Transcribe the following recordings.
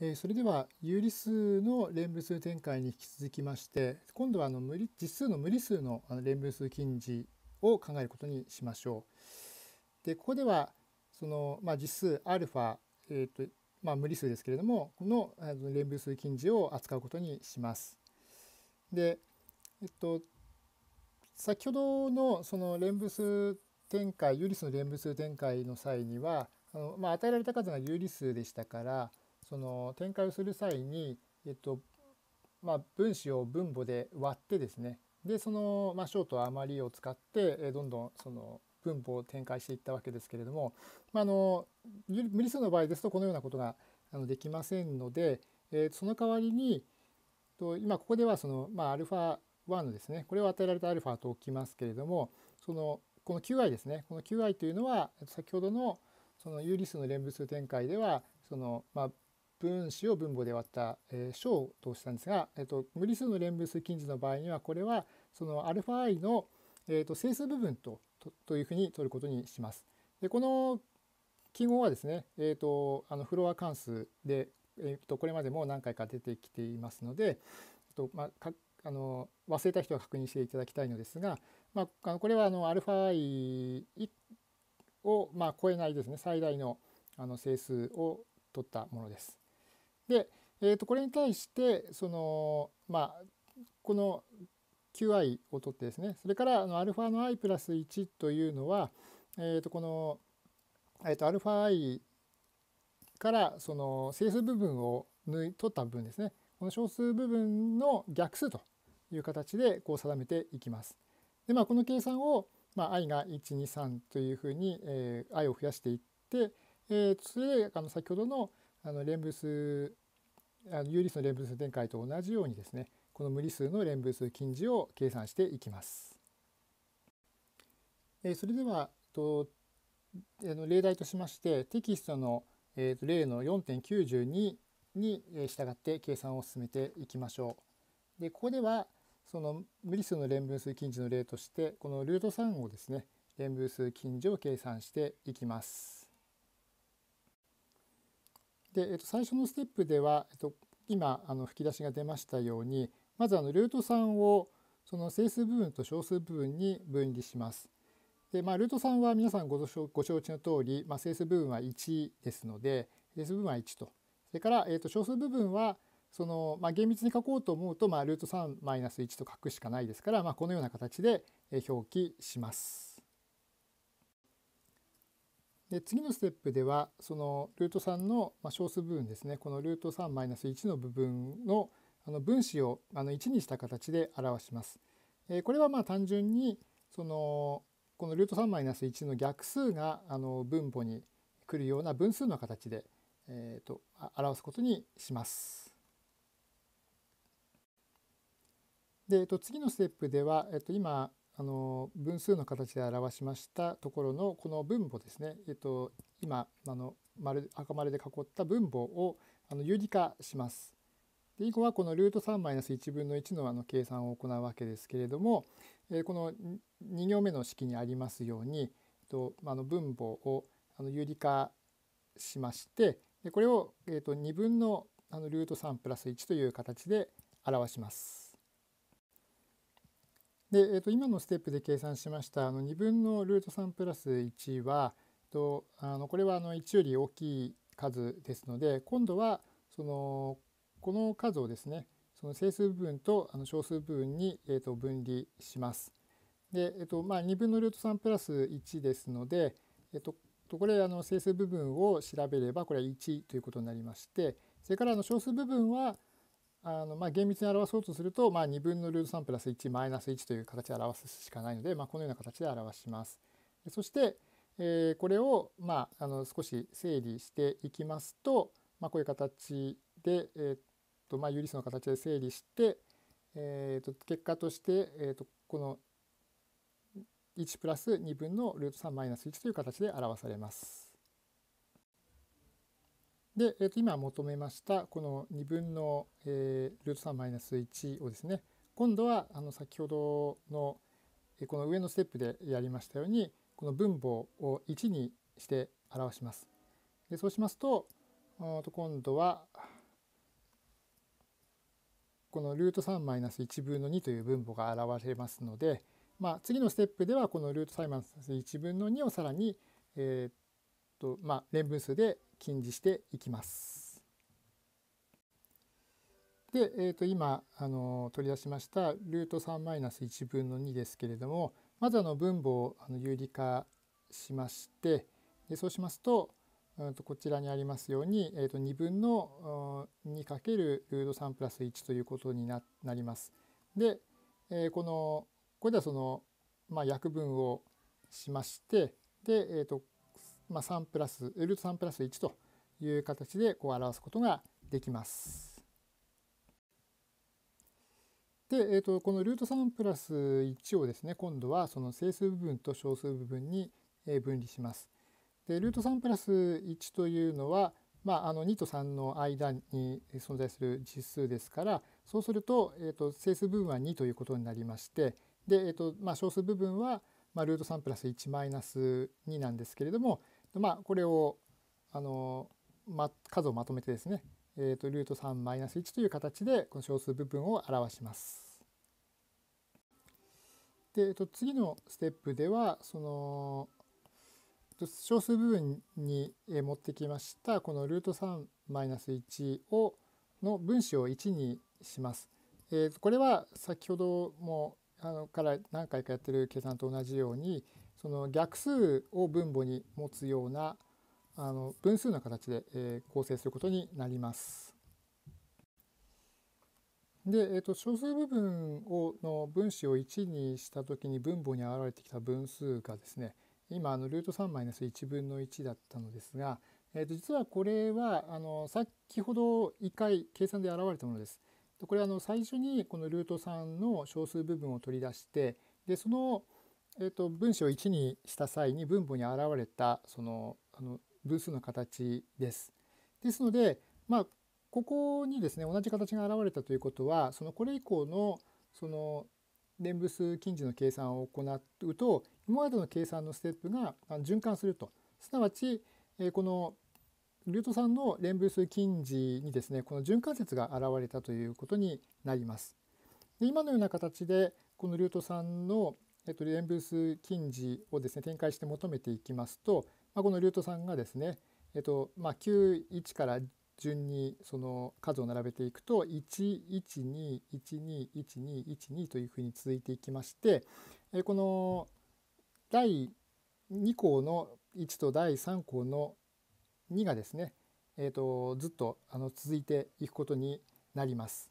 えそれでは有理数の連分数展開に引き続きまして今度はあの無理実数の無理数の連分数近似を考えることにしましょう。でここではその、まあ、実数 α、えーとまあ、無理数ですけれどもこの連分数近似を扱うことにします。で、えっと、先ほどのその連分数展開有理数の連分数展開の際にはあの、まあ、与えられた数が有理数でしたからその展開をする際に、えっとまあ、分子を分母で割ってですねでその、まあ、ショート余りを使って、えどんどんその分母を展開していったわけですけれども、まあ、の無理数の場合ですとこのようなことがあのできませんので、えその代わりにと今ここではその、まあ、ァ1のですねこれを与えられたアルファと置きますけれどもそのこの qi ですねこの qi というのは先ほどのその有理数の連分数展開ではその、まあ、分子を分母で割った小、をとしたんですが、えっと、無理数の連分数近似の場合にはこれはその αi の、えっと、整数部分ととというふうに取ることにします。でこの記号はですね、えっとあのフロア関数で、えっと、これまでも何回か出てきていますので、えっとまあ、かあの忘れた人は確認していただきたいのですが、まあ、あのこれはあの αi を、まあ、超えないですね最大のあの整数を取ったものです。で、えー、とこれに対してその、まあ、この qi を取ってですねそれからあの α の i プラス1というのは、えー、とこの、えー、と αi からその整数部分を取った部分ですねこの小数部分の逆数という形でこう定めていきます。でまあこの計算を、まあ、i が123というふうに、えー、i を増やしていって、えー、それであの先ほどの、あの連分数あの有理数の連分数展開と同じようにですねこの無理数の連分数近似を計算していきます。えそれではと例題としましてテキストの、えー、と例の4.92に従って計算を進めていきましょう。でここではその無理数の連分数近似の例としてこのルート3をですね連分数近似を計算していきます。で、えっと、最初のステップでは、えっと、今あの吹き出しが出ましたようにまずあのルート3をその整数部分と小数部分に分離します。でまあ、ルート3は皆さんごご承知の通り、まあ、整数部分は1ですので整数部分は1とそれから、えっと小数部分はその、まあ、厳密に書こうと思うと、まあ、ルート3マイナス1と書くしかないですから、まあ、このような形で表記します。で次のステップではそのルート3の小数部分ですねこのルート3-1の部分のあの分子をあの1にした形で表します。えこれはまあ単純にそのこのルート3-1の逆数があの分母に来るような分数の形で、えと、表すことにします。で、えっと次のステップでは、えっと今あの分数の形で表しましたところのこの分母ですね、えっと、今あの丸赤丸で囲った分母をあの有理化します。で以後はこのルート3マイナス1分の1のあの計算を行うわけですけれども、えー、この2行目の式にありますように、えっと、あの分母をあの有理化しましてでこれを、えっと、2分のあのルート3プラス1という形で表します。で、えー、と今のステップで計算しましたあの2分のルート3プラス1は、と、あのこれはあの1より大きい数ですので今度はそのこの数をですねその整数部分とあの小数部分に、えー、と分離します。で、えーとまあ、2分のルート3プラス1ですので、えー、とこれあの整数部分を調べればこれは1ということになりましてそれからあの小数部分はあのまあ、厳密に表そうとすると、まあ、2分のルート3プラス1マイナス1という形で表すしかないので、まあ、このような形で表します。そして、えー、これを、まあ、あの少し整理していきますと、まあ、こういう形で、えー、っとまあ、有理数の形で整理して、えー、っと結果として、えー、っとこの1プラス2分のルート3マイナス1という形で表されます。で、えー、と今求めましたこの2分の、えー、ルート3マイナス1をですね今度はあの先ほどの、えー、この上のステップでやりましたようにこの分母を1にして表します。でそうしますとと今度はこのルート3マイナス1分の2という分母が現れますので、まあ、次のステップではこのルート3マイナス1分の2をさらに、えー、とまあ連分数で近似していきます。で、えー、と今あの取り出しましたルート3マイナス1分の2ですけれどもまずあの分母をあの有理化しましてでそうしますと,、うん、とこちらにありますように、えー、と2分の 2× ルート3プラス1ということにななります。で、えー、このこれではその、まあ、約分をしましてで、えー、とまあ、3プラスルート3プラス1という形でこう表すことができます。で、えー、とこのルート3プラス1をですね今度はその整数部分と小数部分に分離します。でルート3プラス1というのは、まあ、あの2と3の間に存在する実数ですからそうすると,、えー、と整数部分は2ということになりましてで、えーとまあ、小数部分は、まあ、ルート3プラス1マイナス2なんですけれども、まあこれをあの、ま、数をまとめてですね、えーと、ルート3マイナス1という形でこの小数部分を表します。で、えっと次のステップではその小数部分に持ってきましたこのルート3マイナス1をの分子を1にします。えー、これは先ほどもあのから何回かやってる計算と同じように、その逆数を分母に持つようなあの分数の形で、えー、構成することになります。で、えーと、小数部分をの分子を1にした時に分母に現れてきた分数がですね今あのルート3マイナス1分の1だったのですが、えー、と実はこれはあの先ほど1回計算で現れたものです。これはあの最初にこのルート3の小数部分を取り出してでそのえーと、文章1にした際に分母に現れたそのあの分数の形です。ですので、まあ、ここにですね同じ形が現れたということはそのこれ以降のその分数近似の計算を行うと今までの計算のステップが循環するとすなわち、えー、このルート3の連分数近似にですねこの循環節が現れたということになります。で今のような形でこのルート3のトリエンブルス近似をですね展開して求めていきますと、まあ、このリュートさんがですね、えっとまあ、91から順にその数を並べていくと1121212122というふうに続いていきましてこの第2項の1と第3項の2がですね、えーと、ずっとあの続いていくことになります。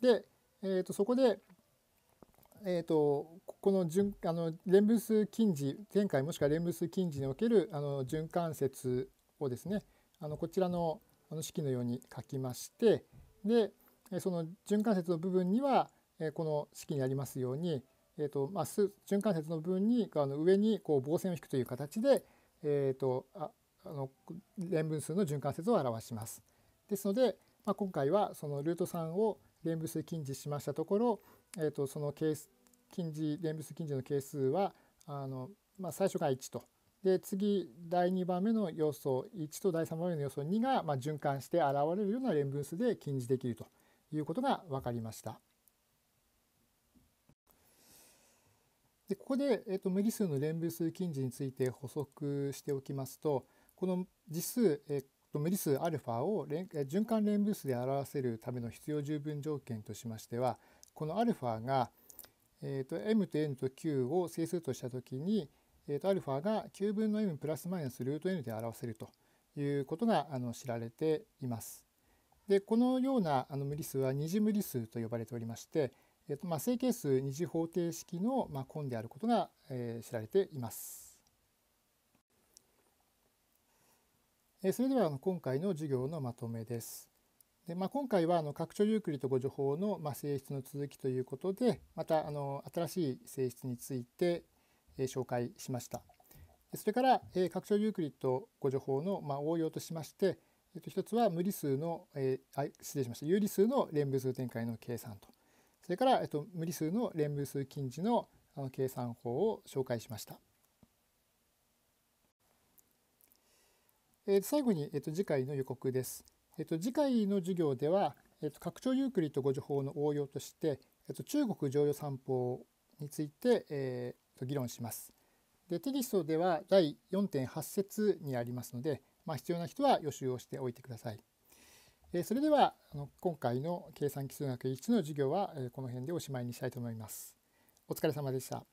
で、えーとそこでえーと、この循あの連分数近似前回もしくは連分数近似におけるあの循環節をですねあのこちらのあの式のように書きましてでその循環節の部分にはこの式にありますように、えーとまあ、循環節の部分にあの上にこう棒線を引くという形で、えーと、とああの連分数の循環節を表します。ですので、まあ、今回はそのルート3を連分数近似しましたところえーと、その係数近似連物近似の係数はあの、まあ、最初が1とで次第2番目の要素1と第3番目の要素2が、まあ、循環して現れるような連分数で近似できるということが分かりました。でここで、えーと、無理数の連分数近似について補足しておきますとこの実数、えーと、無理数 α を連循環連分数で表せるための必要十分条件としましてはこの α が、えー、と m と n と q を整数としたときに、えー、と α が9分の m プラスマイナスルート n で表せるということがあの知られています。でこのようなあの無理数は二次無理数と呼ばれておりまして、えーとまあ、整形数二次方程式の、まあ、根であることが、えー、知られています。それでは今回の授業のまとめです。で、まあ、今回はあの拡張ユークリッド誤助法のまあ性質の続きということでまたあの新しい性質について紹介しました。それから拡張ユークリッド誤助法のまあ応用としまして一つは無理数のあ失礼しました有理数の連分数展開の計算とそれから無理数の連分数近似の計算法を紹介しました。最後に次回の予告です。えっと、次回の授業では、えっと、拡張ユークリッド誤助法の応用として、えっと、中国常用三法について、えー、と議論します。でテキストでは第4.8節にありますので、まあ、必要な人は予習をしておいてください。えー、それではあの今回の計算奇数学1の授業は、えー、この辺でおしまいにしたいと思います。お疲れ様でした。